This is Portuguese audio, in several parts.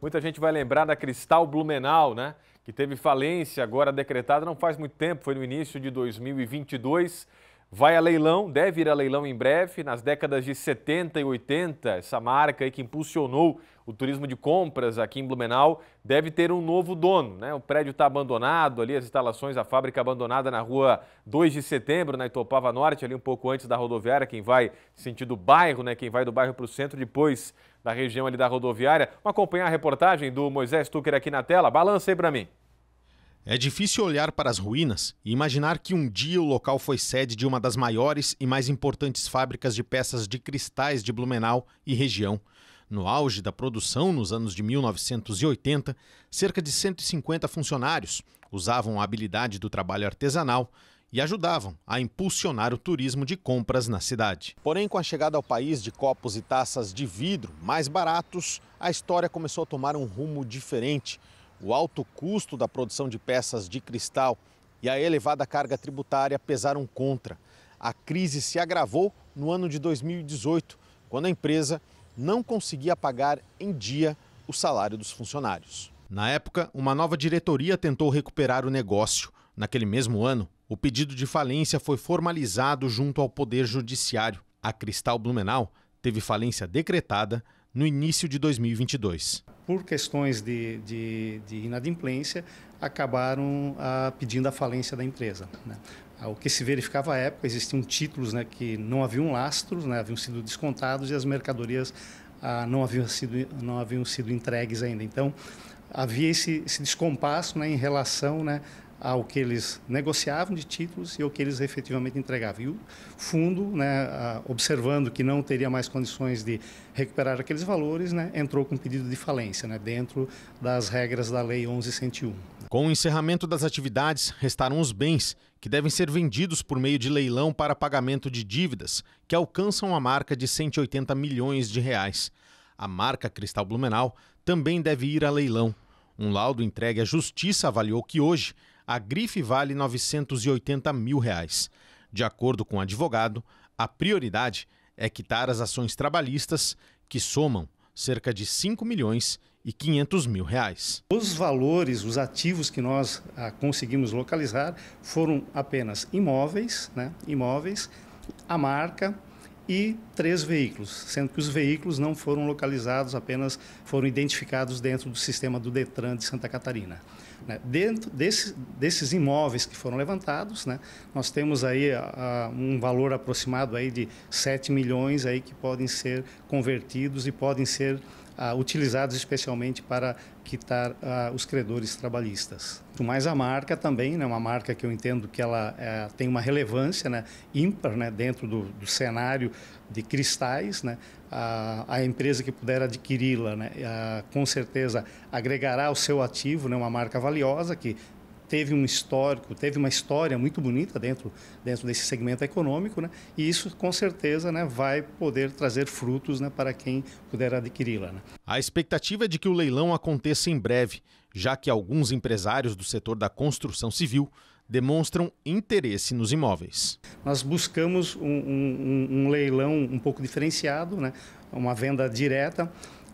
Muita gente vai lembrar da Cristal Blumenau, né? Que teve falência agora decretada não faz muito tempo, foi no início de 2022. Vai a leilão, deve ir a leilão em breve. Nas décadas de 70 e 80, essa marca que impulsionou o turismo de compras aqui em Blumenau deve ter um novo dono. Né? O prédio está abandonado ali, as instalações, a fábrica abandonada na rua 2 de setembro, na Itopava Norte, ali um pouco antes da rodoviária, quem vai sentido bairro, né? quem vai do bairro para o centro, depois da região ali da rodoviária. Vamos acompanhar a reportagem do Moisés Tucker aqui na tela. Balança aí para mim. É difícil olhar para as ruínas e imaginar que um dia o local foi sede de uma das maiores e mais importantes fábricas de peças de cristais de Blumenau e região. No auge da produção, nos anos de 1980, cerca de 150 funcionários usavam a habilidade do trabalho artesanal e ajudavam a impulsionar o turismo de compras na cidade. Porém, com a chegada ao país de copos e taças de vidro mais baratos, a história começou a tomar um rumo diferente. O alto custo da produção de peças de cristal e a elevada carga tributária pesaram contra. A crise se agravou no ano de 2018, quando a empresa não conseguia pagar em dia o salário dos funcionários. Na época, uma nova diretoria tentou recuperar o negócio. Naquele mesmo ano, o pedido de falência foi formalizado junto ao Poder Judiciário. A Cristal Blumenau teve falência decretada no início de 2022. Por questões de, de, de inadimplência, acabaram a ah, pedindo a falência da empresa. Né? Ah, o que se verificava à época, existiam títulos né, que não haviam lastros, né, haviam sido descontados e as mercadorias ah, não, haviam sido, não haviam sido entregues ainda. Então, havia esse, esse descompasso né, em relação né, ao que eles negociavam de títulos e ao que eles efetivamente entregavam. E o fundo, né, observando que não teria mais condições de recuperar aqueles valores, né, entrou com um pedido de falência, né, dentro das regras da Lei 1101. Né. Com o encerramento das atividades, restaram os bens, que devem ser vendidos por meio de leilão para pagamento de dívidas, que alcançam a marca de 180 milhões de reais. A marca Cristal Blumenau também deve ir a leilão. Um laudo entregue à Justiça avaliou que hoje a grife vale 980 mil reais. De acordo com o advogado, a prioridade é quitar as ações trabalhistas, que somam cerca de 5 milhões e 500 mil reais. Os valores, os ativos que nós ah, conseguimos localizar foram apenas imóveis, né, imóveis, a marca, e três veículos, sendo que os veículos não foram localizados, apenas foram identificados dentro do sistema do Detran de Santa Catarina. Né? Dentro desse, desses imóveis que foram levantados, né, nós temos aí a, um valor aproximado aí de 7 milhões aí que podem ser convertidos e podem ser ah, utilizados especialmente para quitar ah, os credores trabalhistas. Mais a marca também, né, uma marca que eu entendo que ela eh, tem uma relevância né, ímpar né, dentro do, do cenário de cristais. Né, a, a empresa que puder adquiri-la, né, ah, com certeza, agregará ao seu ativo né, uma marca valiosa que teve um histórico, teve uma história muito bonita dentro, dentro desse segmento econômico, né? e isso com certeza né, vai poder trazer frutos né, para quem puder adquiri-la. Né? A expectativa é de que o leilão aconteça em breve, já que alguns empresários do setor da construção civil demonstram interesse nos imóveis. Nós buscamos um, um, um leilão um pouco diferenciado, né? uma venda direta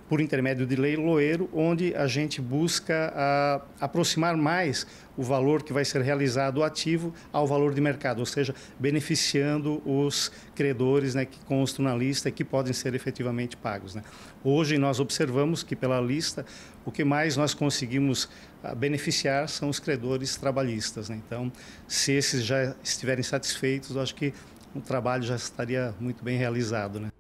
por intermédio de leiloeiro, onde a gente busca a, ah, aproximar mais o valor que vai ser realizado ativo ao valor de mercado, ou seja, beneficiando os credores né, que constam na lista e que podem ser efetivamente pagos. Né. Hoje nós observamos que pela lista o que mais nós conseguimos ah, beneficiar são os credores trabalhistas. Né. Então, se esses já estiverem satisfeitos, eu acho que o trabalho já estaria muito bem realizado. Né.